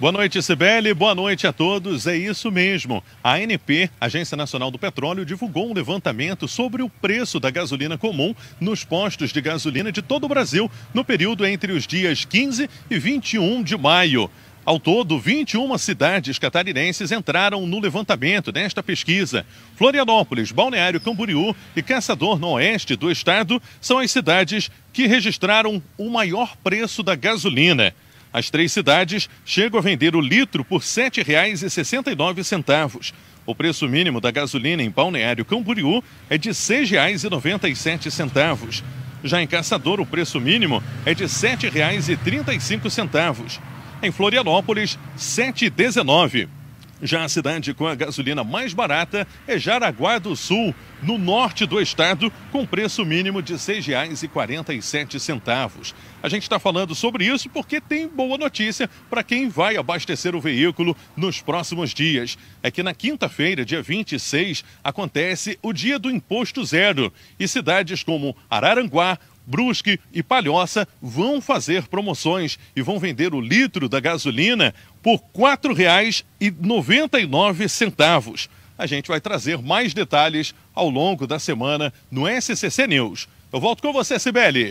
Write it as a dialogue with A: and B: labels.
A: Boa noite, Sibeli. Boa noite a todos. É isso mesmo. A ANP, Agência Nacional do Petróleo, divulgou um levantamento sobre o preço da gasolina comum nos postos de gasolina de todo o Brasil no período entre os dias 15 e 21 de maio. Ao todo, 21 cidades catarinenses entraram no levantamento desta pesquisa. Florianópolis, Balneário Camboriú e Caçador no oeste do estado são as cidades que registraram o maior preço da gasolina. As três cidades chegam a vender o litro por R$ 7,69. O preço mínimo da gasolina em Balneário Camboriú é de R$ 6,97. Já em Caçador, o preço mínimo é de R$ 7,35. Em Florianópolis, R$ 7,19. Já a cidade com a gasolina mais barata é Jaraguá do Sul, no norte do estado, com preço mínimo de R$ 6,47. A gente está falando sobre isso porque tem boa notícia para quem vai abastecer o veículo nos próximos dias. É que na quinta-feira, dia 26, acontece o dia do Imposto Zero e cidades como Araranguá, Brusque e Palhoça vão fazer promoções e vão vender o litro da gasolina por R$ 4,99. A gente vai trazer mais detalhes ao longo da semana no SCC News. Eu volto com você, Sibeli.